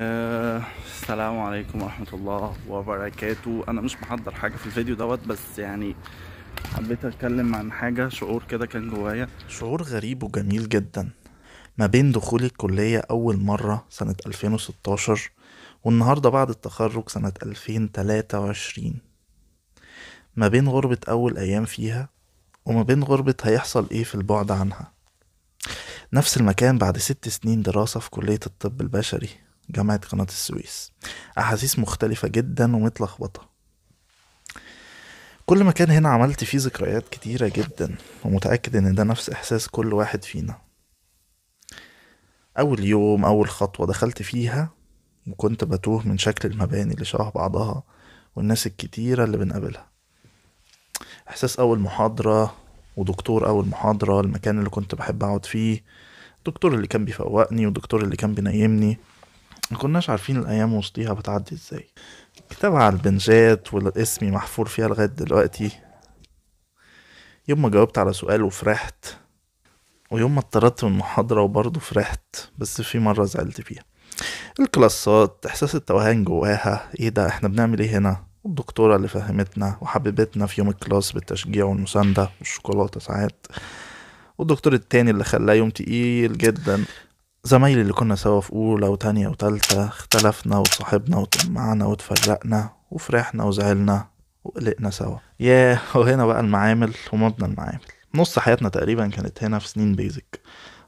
آه، السلام عليكم ورحمة الله وبركاته أنا مش محضر حاجة في الفيديو دوت بس يعني حبيت أتكلم عن حاجة شعور كده كان جوايا شعور غريب وجميل جدا ما بين دخولي الكلية أول مرة سنة 2016 والنهاردة بعد التخرج سنة 2023 ما بين غربة أول أيام فيها وما بين غربة هيحصل إيه في البعد عنها نفس المكان بعد ست سنين دراسة في كلية الطب البشري جامعة قناة السويس أحاسيس مختلفة جدا ومتلخبطة كل مكان هنا عملت فيه ذكريات كتيرة جدا ومتأكد إن ده نفس إحساس كل واحد فينا أول يوم أول خطوة دخلت فيها وكنت بتوه من شكل المباني اللي شبه بعضها والناس الكتيرة اللي بنقابلها إحساس أول محاضرة ودكتور أول محاضرة المكان اللي كنت بحب أقعد فيه الدكتور اللي كان بيفوقني والدكتور اللي كان بينيمني ما كناش عارفين الايام وسطيها بتعدي ازاي كتابها على البنجات والاسمي محفور فيها لغايه دلوقتي يوم ما جاوبت على سؤال وفرحت ويوم ما اضطردت من محاضرة وبرضه فرحت بس في مرة زعلت فيها الكلاسات إحساس التوهان جواها إيه ده إحنا بنعمل إيه هنا والدكتورة اللي فهمتنا وحببتنا في يوم الكلاس بالتشجيع والمساندة والشوكولاتة ساعات والدكتور التاني اللي خلاه يوم تقيل جدا زمايلي اللي كنا سوا في أولى وتانية وتالتة اختلفنا وصاحبنا وتجمعنا وتفرقنا وفرحنا وزعلنا وقلقنا سوا ياه وهنا بقى المعامل ومبنى المعامل نص حياتنا تقريبا كانت هنا في سنين بيزك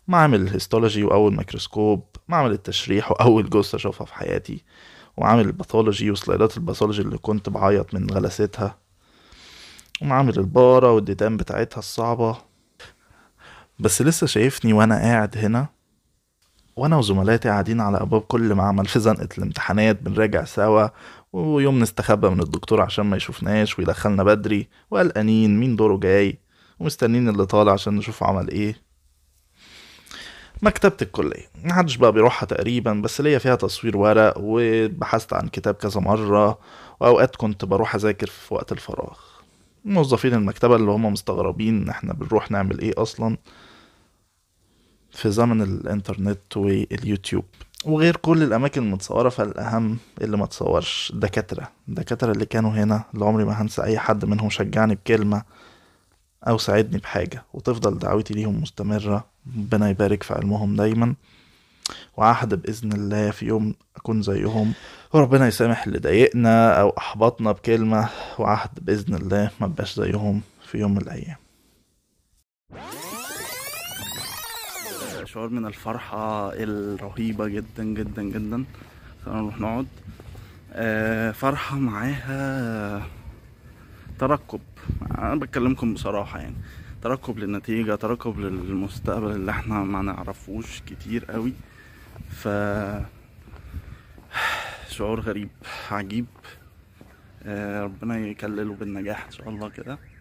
معامل الهيستولوجي وأول ميكروسكوب معمل التشريح وأول جثة أشوفها في حياتي وعامل الباثولوجي وسلايدات الباثولوجي اللي كنت بعيط من غلستها ومعامل البارة والديدان بتاعتها الصعبة بس لسه شايفني وأنا قاعد هنا وانا وزملاتي قاعدين على ابواب كل معمل في زنقه الامتحانات بنراجع سوا ويوم نستخبى من الدكتور عشان ما يشوفناش ويدخلنا بدري وقلقانين مين دوره جاي ومستنين اللي طالع عشان نشوف عمل ايه مكتبة الكلية محدش بقى بيروحها تقريبا بس ليا فيها تصوير ورق وبحثت عن كتاب كذا مرة وأوقات كنت بروح أذاكر في وقت الفراغ موظفين المكتبة اللي هم مستغربين إن احنا بنروح نعمل ايه أصلا في زمن الانترنت واليوتيوب وغير كل الاماكن المتصوره فالاهم اللي ما تصورش الدكاتره الدكاتره اللي كانوا هنا اللي عمري ما هنسى اي حد منهم شجعني بكلمه او ساعدني بحاجه وتفضل دعوتي ليهم مستمره ربنا يبارك في علمهم دايما وعهد باذن الله في يوم اكون زيهم وربنا يسامح اللي ضايقنا او احبطنا بكلمه وعهد باذن الله ما بقاش زيهم في يوم من الايام شعور من الفرحة الرهيبة جدا جدا جدا خلينا نروح نقعد آه، فرحة معاها ترقب انا بكلمكم بصراحة يعني ترقب للنتيجة ترقب للمستقبل اللي احنا ما نعرفوش كتير قوي ف شعور غريب عجيب آه، ربنا يكلله بالنجاح ان شاء الله كده